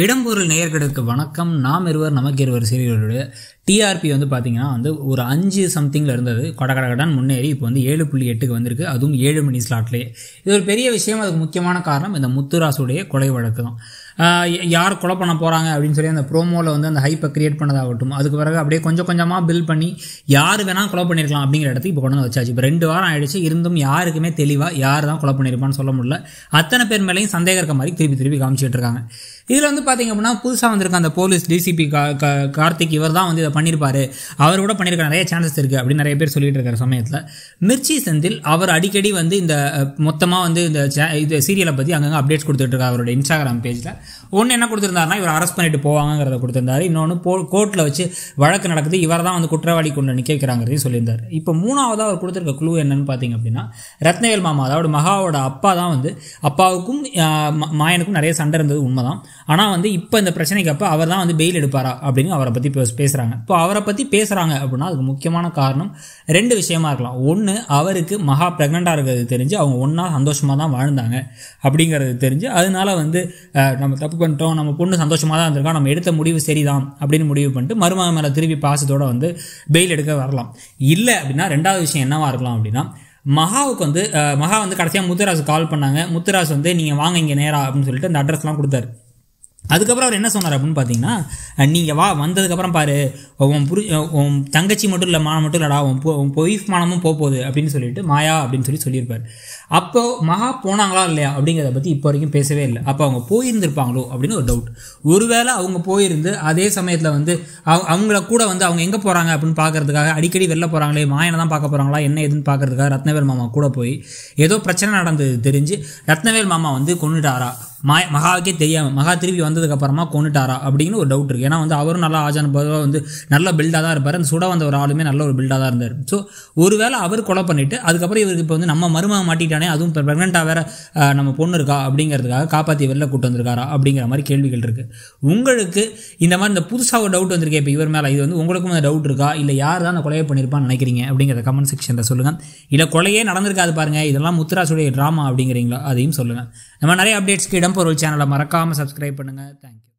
இடம்பொருள் நேயர்களுக்கு வணக்கம் நாம் இருவர் நமக்கு இருவர் சீரியலுடைய டிஆர்பி வந்து பார்த்தீங்கன்னா வந்து ஒரு அஞ்சு சம்திங்கில் இருந்தது கடகடகடன் முன்னேறி இப்போ வந்து ஏழு புள்ளி எட்டுக்கு வந்திருக்கு அதுவும் ஏழு மணி ஸ்லாட்லேயே இது ஒரு பெரிய விஷயம் அதுக்கு முக்கியமான காரணம் இந்த முத்துராசுடைய கொலை வழக்கு தான் யார் கொலை பண்ண போகிறாங்க அப்படின்னு சொல்லி அந்த ப்ரோமோவில் வந்து அந்த ஹைப்பை க்ரியேட் பண்ணதாகட்டும் அதுக்கு பிறகு அப்படியே கொஞ்சம் கொஞ்சமாக பில் பண்ணி யார் வேணால் கொலை பண்ணியிருக்கலாம் அப்படிங்கிற இடத்துக்கு இப்போ கொண்டு வந்து வச்சாச்சு இப்போ ரெண்டு வாரம் ஆகிடுச்சு இருந்தும் யாருக்குமே தெளிவாக யார் தான் கொலை பண்ணியிருப்பான்னு சொல்ல முடியல அத்தனை பேர் மேலேயும் சந்தேகம் இருக்க மாதிரி திருப்பி திருப்பி காமிச்சிட்டு இருக்காங்க இதில் வந்து பார்த்திங்க அப்படின்னா புதுசாக வந்திருக்க அந்த போலீஸ் டிசிபி கார்த்திக் இவர் தான் வந்து இதை பண்ணியிருப்பார் அவர் கூட பண்ணியிருக்க நிறைய சான்சஸ் இருக்குது அப்படின்னு நிறைய பேர் சொல்லிட்டு இருக்கிற சமயத்தில் மிர்ச்சி செந்தில் அவர் அடிக்கடி வந்து இந்த மொத்தமாக வந்து இந்த சே இது சீரியலை பற்றி அங்கங்கே அப்டேட்ஸ் கொடுத்துட்டு இருக்காரு அவரோட இன்ஸ்டாகிராம் பேஜில் ஒன்று என்ன கொடுத்துருந்தாருன்னா இவர் அரெஸ்ட் பண்ணிட்டு போவாங்கிறத கொடுத்துருந்தாரு இன்னொன்று போ கோர்ட்டில் வச்சு வழக்கு நடக்குது இவர் தான் வந்து குற்றவாளி கொண்டு நிற்க வைக்கிறாங்கிறதையும் சொல்லியிருந்தார் இப்போ மூணாவதாக அவர் கொடுத்துருக்க குழு என்னன்னு பார்த்தீங்க அப்படின்னா ரத்னவேல் மாமா அதாவது மகாவோட அப்பா தான் வந்து அப்பாவுக்கும் மாயனுக்கும் நிறைய சண்டை இருந்தது உண்மை தான் ஆனால் வந்து இப்போ இந்த பிரச்சனைக்கு அப்போ அவர் தான் வந்து பெயில் எடுப்பாரா அப்படின்னு அவரை பற்றி பேசுகிறாங்க இப்போ அவரை பற்றி பேசுகிறாங்க அப்படின்னா அதுக்கு முக்கியமான காரணம் ரெண்டு விஷயமா இருக்கலாம் ஒன்று அவருக்கு மகா ப்ரெக்னெண்ட்டாக இருக்கிறது தெரிஞ்சு அவங்க ஒன்றா சந்தோஷமாக தான் வாழ்ந்தாங்க அப்படிங்கிறது தெரிஞ்சு அதனால வந்து நம்ம நம்ம தப்பு பண்ணிட்டோம் நம்ம பொண்ணு சந்தோஷமாக தான் இருந்திருக்கோம் நம்ம எடுத்த முடிவு சரிதான் அப்படின்னு முடிவு பண்ணிட்டு மருமகன் மேலே திருப்பி பாசத்தோடு வந்து பெயில் எடுக்க வரலாம் இல்லை அப்படின்னா ரெண்டாவது விஷயம் என்னவாக இருக்கலாம் அப்படின்னா மகாவுக்கு வந்து மகா வந்து கடைசியாக முத்துராசு கால் பண்ணாங்க முத்துராஜ் வந்து நீங்கள் வாங்க இங்கே நேரா அப்படின்னு சொல்லிட்டு அந்த அட்ரஸ்லாம் கொடுத்தாரு அதுக்கப்புறம் அவர் என்ன சொன்னார் அப்படின்னு பார்த்தீங்கன்னா நீங்கள் வா வந்ததுக்கப்புறம் பாரு உன் புரி உன் தங்கச்சி மட்டும் இல்லை மானம் மட்டும் இல்லடா உன் பொ உன் பொய்ஃப் மானமும் போகுது அப்படின்னு சொல்லிட்டு மாயா அப்படின்னு சொல்லி சொல்லியிருப்பார் அப்போது மகா போனாங்களா இல்லையா அப்படிங்கிறத பற்றி இப்போ வரைக்கும் பேசவே இல்லை அப்போ அவங்க போயிருந்திருப்பாங்களோ அப்படின்னு ஒரு டவுட் ஒருவேளை அவங்க போயிருந்து அதே சமயத்தில் வந்து அவங்க அவங்கள கூட வந்து அவங்க எங்கே போகிறாங்க அப்படின்னு பார்க்கறதுக்காக அடிக்கடி வெளில போகிறாங்களே மாயனை தான் பார்க்க போகிறாங்களா என்ன எதுன்னு பார்க்கறதுக்காக ரத்னவேல் மாமா கூட போய் ஏதோ பிரச்சனை நடந்தது தெரிஞ்சு ரத்னவேல் மாமா வந்து கொண்டுட்டாரா மா மகாவுக்கே தெரியாமல் மகா திருப்பி வந்ததுக்கப்புறமா கொண்டுட்டாரா அப்படின்னு ஒரு டவுட் இருக்குது ஏன்னா வந்து அவரும் நல்லா ஆஜான பதுவாக வந்து நல்ல பில்டாக தான் இருப்பார் அந்த சுட வந்த ஒரு ஆளுமே நல்ல ஒரு பில்டாக தான் இருந்தார் ஸோ ஒருவேளை அவர் கொலை பண்ணிவிட்டு அதுக்கப்புறம் இவருக்கு இப்போ வந்து நம்ம மருமக மாட்டிட்டானே அதுவும் இப்போ ப்ரெக்னெண்டாக வேறு நம்ம பொண்ணு இருக்கா அப்படிங்கிறதுக்காக காப்பாற்றி வெளில கூட்டு வந்திருக்காரா அப்படிங்கிற மாதிரி கேள்விகள் இருக்குது உங்களுக்கு இந்த மாதிரி இந்த புதுசாக ஒரு டவுட் வந்திருக்கே இப்போ இவர் மேலே இது வந்து உங்களுக்கும் அந்த டவுட் இருக்கா இல்லை யார் தான் அந்த கொலையை பண்ணியிருப்பான்னு நினைக்கிறீங்க அப்படிங்கிறத கமெண்ட் செக்ஷனில் சொல்லுங்கள் இல்லை கொலையே நடந்திருக்காது பாருங்கள் இதெல்லாம் முத்துராசுடைய ட்ராமா அப்படிங்கிறீங்களா அதையும் சொல்லுங்கள் நம்ம நிறைய அப்டேட்ஸ்க்கு இடம் டெம்போ ரூல் சேனலை மறக்காமல் சப்ஸ்கிரைப் பண்ணுங்கள் தேங்க்யூ